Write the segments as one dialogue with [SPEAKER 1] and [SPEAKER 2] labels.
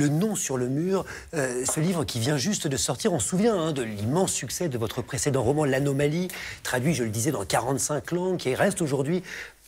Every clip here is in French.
[SPEAKER 1] Le nom sur le mur, euh, ce livre qui vient juste de sortir, on se souvient hein, de l'immense succès de votre précédent roman L'Anomalie, traduit, je le disais, dans 45 langues, qui reste aujourd'hui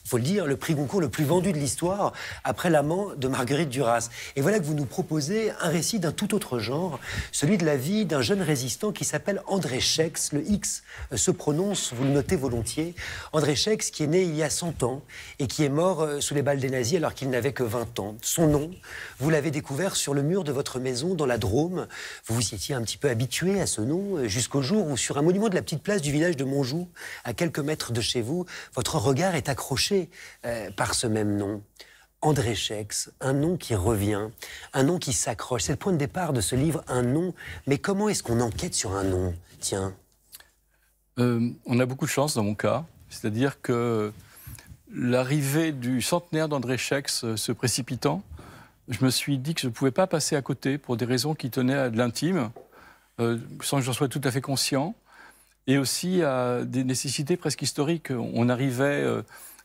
[SPEAKER 1] faut le dire, le prix Goncourt le plus vendu de l'histoire après l'amant de Marguerite Duras. Et voilà que vous nous proposez un récit d'un tout autre genre, celui de la vie d'un jeune résistant qui s'appelle André Schex. Le X euh, se prononce, vous le notez volontiers. André Schex qui est né il y a 100 ans et qui est mort euh, sous les balles des nazis alors qu'il n'avait que 20 ans. Son nom, vous l'avez découvert sur le mur de votre maison dans la Drôme. Vous vous y étiez un petit peu habitué à ce nom euh, jusqu'au jour où sur un monument de la petite place du village de Montjou, à quelques mètres de chez vous, votre regard est accroché euh, par ce même nom. André Chex, un nom qui revient, un nom qui s'accroche. C'est le point de départ de ce livre, un nom. Mais comment est-ce qu'on enquête sur un nom Tiens. Euh, on a beaucoup de chance dans mon cas. C'est-à-dire que
[SPEAKER 2] l'arrivée du centenaire d'André Chex, euh, se précipitant, je me suis dit que je ne pouvais pas passer à côté pour des raisons qui tenaient à de l'intime, sans que j'en sois tout à fait conscient, et aussi à des nécessités presque historiques. On arrivait.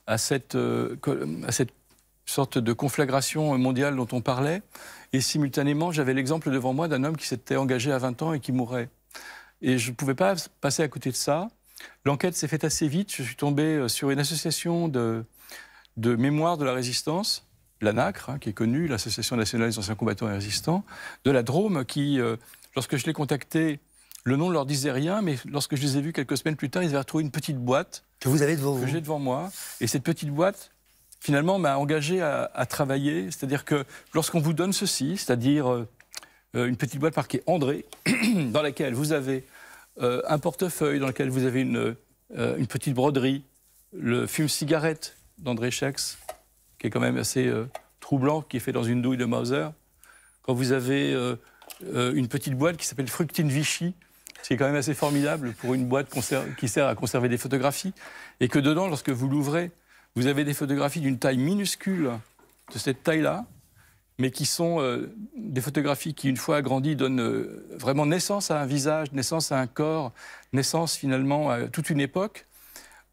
[SPEAKER 2] Euh, à cette, sorte de conflagration mondiale dont on parlait. Et simultanément, j'avais l'exemple devant moi d'un homme qui s'était engagé à 20 ans et qui mourait. Et je ne pouvais pas passer à côté de ça. L'enquête s'est faite assez vite. Je suis tombé euh, sur une association de, mémoire de la résistance, l'ANACRE, nacre hein, qui est connue, l'Association nationale des anciens combattants et résistants, de la Drôme, qui, euh, lorsque je l'ai contacté, le nom ne leur disait rien, mais lorsque je les ai vus quelques semaines plus tard, ils avaient retrouvé une petite boîte que vous avez devant vous. Que j'ai devant moi. Et cette petite boîte, finalement, m'a engagé à, travailler. C'est-à-dire que lorsqu'on vous donne ceci, c'est-à-dire euh, euh, une petite boîte marquée André, dans laquelle vous avez euh, un portefeuille, dans lequel vous avez une, une petite broderie, le fume-cigarette d'André Schex, qui est quand même assez troublant, qui est fait dans une douille de Mauser. Quand vous avez une petite boîte qui s'appelle Fructine Vichy, ce qui est quand même assez formidable pour une boîte qui sert à conserver des photographies, et que dedans, lorsque vous l'ouvrez, vous avez des photographies d'une taille minuscule, de cette taille-là, mais qui sont euh, des photographies qui, une fois agrandies, donnent euh, vraiment naissance à un visage, naissance à un corps, naissance finalement à toute une époque.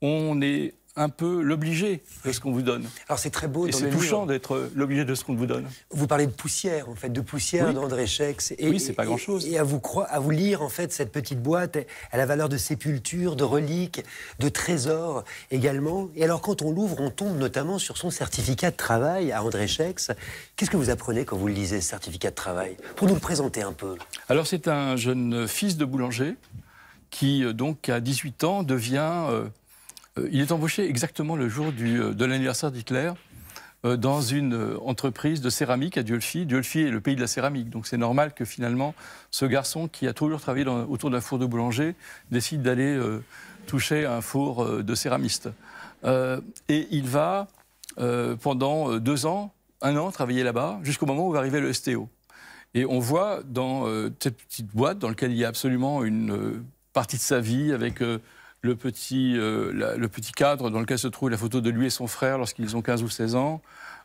[SPEAKER 2] On est un peu l'obligé de ce qu'on
[SPEAKER 1] vous donne. Alors c'est très beau. c'est touchant d'être l'obligé de ce qu'on vous donne. Vous parlez de poussière, en fait, de poussière d'André Schex. Et, oui, c'est pas grand-chose. Et, à, vous lire, en fait, cette petite boîte, elle a la valeur de sépulture, de relique, de trésor également. Et alors quand on l'ouvre, on tombe notamment sur son certificat de travail à André Schex. Qu'est-ce que vous apprenez quand vous le lisez, ce certificat de travail Pour nous le présenter un peu.
[SPEAKER 2] Alors c'est un jeune fils de boulanger qui, euh, donc, à 18 ans, devient euh, euh, il est embauché exactement le jour euh, de l'anniversaire d'Hitler euh, dans une entreprise de céramique à Diolfi. Diolfi est le pays de la céramique, donc c'est normal que finalement ce garçon qui a toujours travaillé autour d'un four de boulanger décide d'aller toucher un four de céramiste. et il va pendant deux ans, un an, travailler là-bas jusqu'au moment où va arriver le STO. Et on voit dans cette petite boîte dans laquelle il y a absolument une partie de sa vie avec le petit, euh, le petit cadre dans lequel se trouve la photo de lui et son frère lorsqu'ils ont 15 ou 16 ans.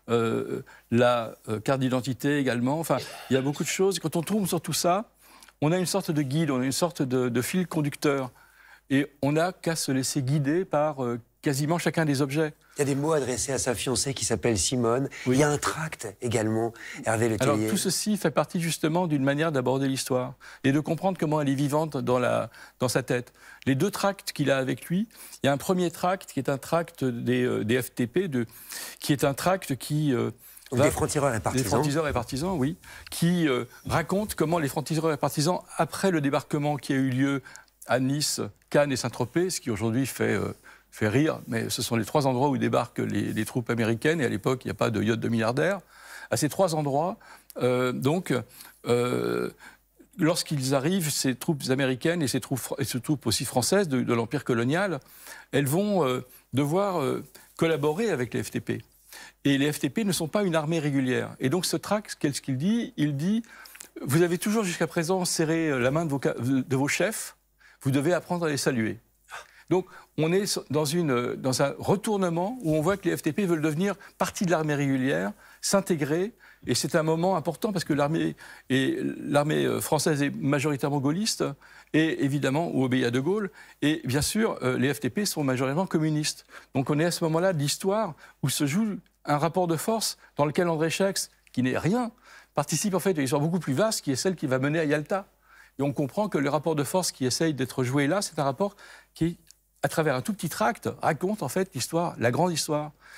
[SPEAKER 2] Euh, la euh, carte d'identité également. Enfin, il y a beaucoup de choses. Quand on tourne sur tout ça, on a une sorte de guide, on a une sorte de fil conducteur. Et on n'a qu'à se laisser guider par quasiment chacun des objets. Il y a des mots adressés à sa fiancée qui s'appelle Simone. Il y a un tract également, Hervé Le Alors tout ceci fait partie justement d'une manière d'aborder l'histoire et de comprendre comment elle est vivante dans, la, dans sa tête. Les deux tracts qu'il a avec lui, il y a un premier tract qui est un tract des, euh, FTP, qui est un tract qui... Euh, des et partisans. Des et partisans, oui, qui euh, raconte comment les francs et partisans, après le débarquement qui a eu lieu à Nice, Cannes et Saint-Tropez, ce qui aujourd'hui fait fait rire, mais ce sont les trois endroits où débarquent les, troupes américaines, et à l'époque, il n'y a pas de yacht de milliardaires. À ces trois endroits, euh, donc, euh, lorsqu'ils arrivent, ces troupes américaines et ces troupes, aussi françaises de, l'Empire colonial, elles vont euh, devoir collaborer avec les FTP. Et les FTP ne sont pas une armée régulière. Et donc ce trac, qu'est-ce qu'il dit Il dit, vous avez toujours jusqu'à présent serré la main de vos, de vos chefs, vous devez apprendre à les saluer. Donc on est dans, une, dans un retournement où on voit que les FTP veulent devenir partie de l'armée régulière, s'intégrer, et c'est un moment important parce que l'armée euh, française est majoritairement gaulliste et évidemment ou obéit à De Gaulle. Et bien sûr, euh, les FTP sont majoritairement communistes. Donc on est à ce moment-là de l'histoire où se joue un rapport de force dans lequel André Schex, qui n'est rien, participe en fait à une histoire beaucoup plus vaste qui est celle qui va mener à Yalta. Et on comprend que le rapport de force qui essaye d'être joué là, c'est un rapport qui à travers un tout petit tract, raconte en fait l'histoire, la grande histoire.